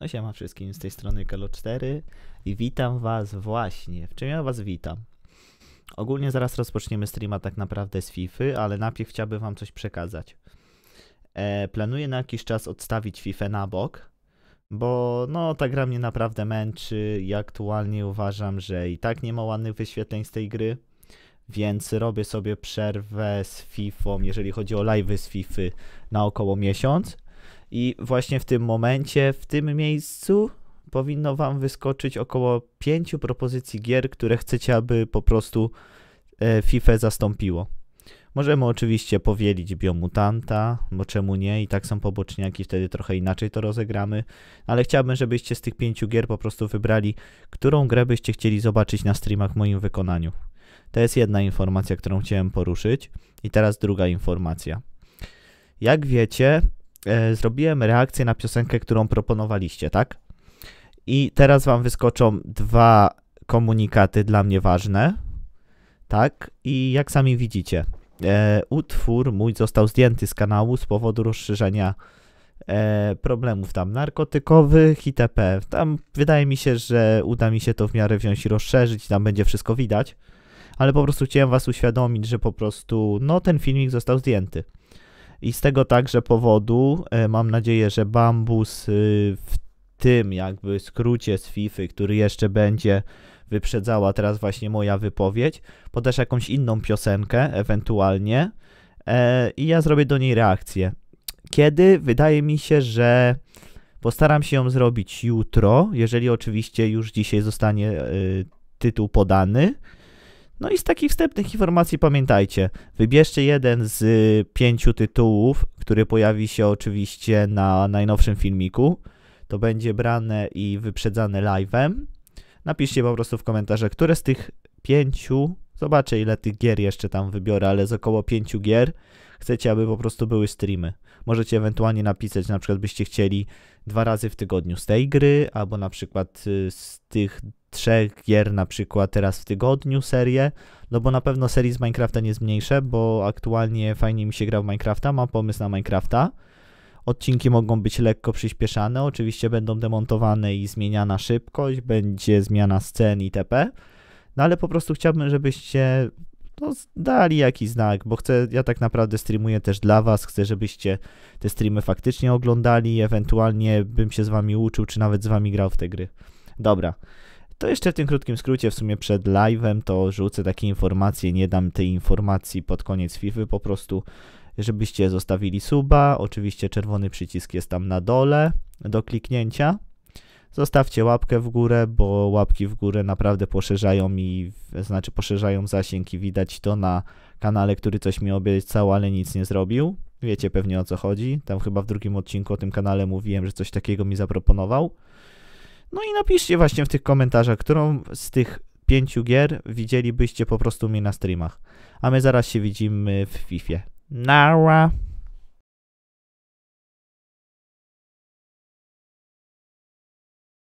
No siema wszystkim, z tej strony Kelo4 i witam was właśnie. W czym ja was witam? Ogólnie zaraz rozpoczniemy streama tak naprawdę z FIFA, ale najpierw chciałbym wam coś przekazać. E, planuję na jakiś czas odstawić FIFA na bok, bo no ta gra mnie naprawdę męczy i aktualnie uważam, że i tak nie ma ładnych wyświetleń z tej gry, więc robię sobie przerwę z FIFA, jeżeli chodzi o live'y z FIFA na około miesiąc i właśnie w tym momencie, w tym miejscu powinno Wam wyskoczyć około pięciu propozycji gier, które chcecie, aby po prostu e, FIFA zastąpiło. Możemy oczywiście powielić Biomutanta, bo czemu nie, i tak są poboczniaki, wtedy trochę inaczej to rozegramy, ale chciałbym, żebyście z tych pięciu gier po prostu wybrali, którą grę byście chcieli zobaczyć na streamach w moim wykonaniu. To jest jedna informacja, którą chciałem poruszyć. I teraz druga informacja. Jak wiecie, E, zrobiłem reakcję na piosenkę, którą proponowaliście, tak? I teraz wam wyskoczą dwa komunikaty dla mnie ważne, tak? I jak sami widzicie, e, utwór mój został zdjęty z kanału z powodu rozszerzenia e, problemów tam narkotykowych itp. Tam wydaje mi się, że uda mi się to w miarę wziąć i rozszerzyć, tam będzie wszystko widać ale po prostu chciałem was uświadomić, że po prostu no ten filmik został zdjęty. I z tego także powodu e, mam nadzieję, że Bambus y, w tym jakby skrócie z FIFA, który jeszcze będzie wyprzedzała teraz właśnie moja wypowiedź, podasz jakąś inną piosenkę ewentualnie e, i ja zrobię do niej reakcję. Kiedy? Wydaje mi się, że postaram się ją zrobić jutro, jeżeli oczywiście już dzisiaj zostanie e, tytuł podany. No i z takich wstępnych informacji pamiętajcie, wybierzcie jeden z y, pięciu tytułów, który pojawi się oczywiście na najnowszym filmiku. To będzie brane i wyprzedzane live'em. Napiszcie po prostu w komentarzach, które z tych pięciu, zobaczę ile tych gier jeszcze tam wybiorę, ale z około pięciu gier chcecie, aby po prostu były streamy. Możecie ewentualnie napisać, na przykład byście chcieli dwa razy w tygodniu z tej gry, albo na przykład y, z tych trzech gier na przykład teraz w tygodniu serię, no bo na pewno serii z Minecrafta nie zmniejszę, bo aktualnie fajnie mi się gra w Minecrafta, mam pomysł na Minecrafta. Odcinki mogą być lekko przyspieszane, oczywiście będą demontowane i zmieniana szybkość, będzie zmiana scen itp. No ale po prostu chciałbym, żebyście no, dali jakiś znak, bo chcę, ja tak naprawdę streamuję też dla was, chcę, żebyście te streamy faktycznie oglądali, ewentualnie bym się z wami uczył, czy nawet z wami grał w te gry. Dobra. To jeszcze w tym krótkim skrócie, w sumie przed live'em, to rzucę takie informacje, nie dam tej informacji pod koniec FIFA y, po prostu, żebyście zostawili suba, oczywiście czerwony przycisk jest tam na dole do kliknięcia. Zostawcie łapkę w górę, bo łapki w górę naprawdę poszerzają mi, znaczy poszerzają zasięg i widać to na kanale, który coś mi obiecał, ale nic nie zrobił. Wiecie pewnie o co chodzi. Tam chyba w drugim odcinku o tym kanale mówiłem, że coś takiego mi zaproponował. No i napiszcie właśnie w tych komentarzach, którą z tych pięciu gier widzielibyście po prostu mnie na streamach. A my zaraz się widzimy w FIFA. Nara!